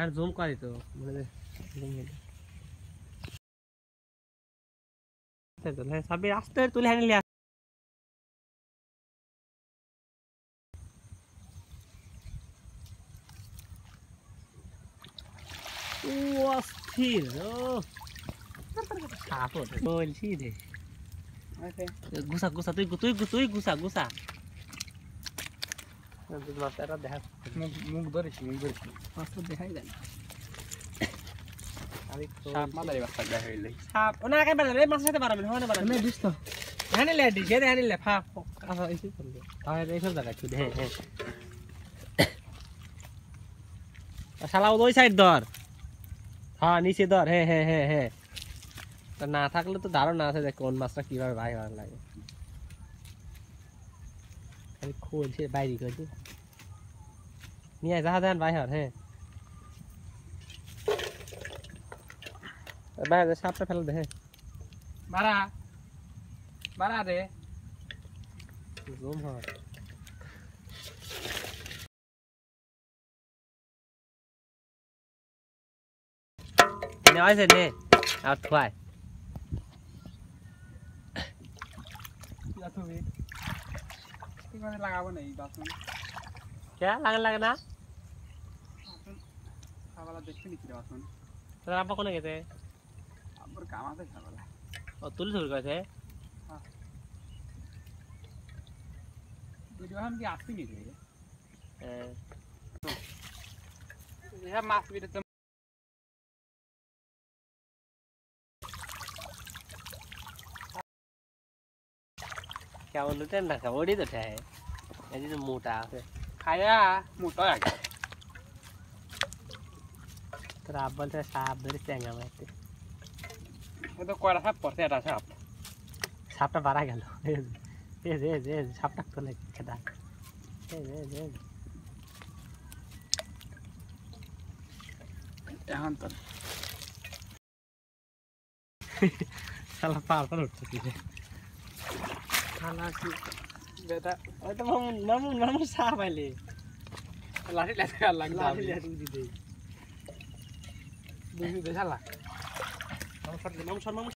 আর zoom করি তো সবাই আসতে তুলে হানিলে অস্থির বলছি রে গুসা গুসা তুই তুই তুই গুসা গুসা মাছটা দেখা মুখ মুখ ধরেছি মুখ ধরেছি মাছটা দেখাই যায় না থাকলে তো ধারণা আছে কোন মাছটা কিভাবে ভাই ভালো লাগে খালি খোল সে বাইরে করছি নিয়ে জাহাজ আন বাইহার হ্যাঁ বাইরে সাপটা ফেলে দে হ্যাঁ বাড়া বাড়া রে জুম হয় nói rồi nè à thoại मैंने लगाबो नहीं बाथरूम क्या लगे लगे ना খাবালা দেখছি নি কি রে বাসন তোর আব্বা কোনে গেছে আব্বার কাম আছে খাবালা ও তুলি তুলি গেছে ভিডিও হাম কি আসছি নি রে হ্যাঁ মাছ ভিডিও क्या बोलू थे ना ओडी तो है यदि तो मोटा है खाया मोटा है तो आप बोलते सांप धरे चेंगा मारते वो तो कोई रहा पड़ते हैं सांप सांप तो बारा गया गलो ये ये ये सांप तक तो नहीं खड़ा ये ये ये यहाँ तो साला पार पर उठ चुकी है खाना बेटा अरे तो मम मम मम सा मैले लाठी लाठी का लाठी दे दे दे सर मम सर